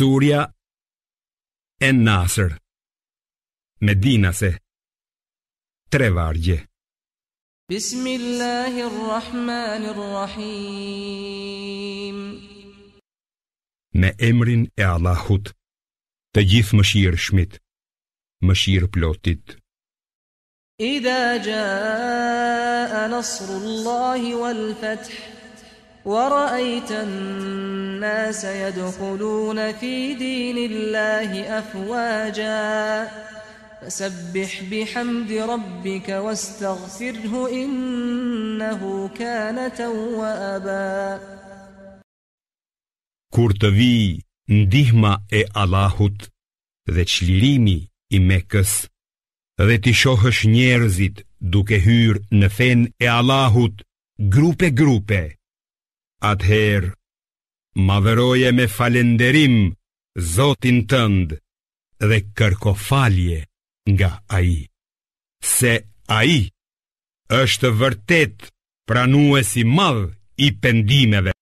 Surja e Nasr Medina se Tre vargje Bismillahirrahmanirrahim Me emrin e Allahut Të gjithë më shirë shmit Më shirë plotit Ida gja Nasrullahi wal fetë Wa ra'ayta an-nasa yadkhuluna fi dinillahi afwaja fasabbih bihamdi rabbika wastaghfirhu innahu kana tawwaba Kur të vi ndihma e Allahut dhe çlirimi i Mekës dhe ti shohësh njerëzit duke hyrë në fen e Allahut grupe grupe Ather ma vëroje me falënderim Zotin tënd dhe kërko falje nga ai se ai është vërtet pranuesi i madh i pendimeve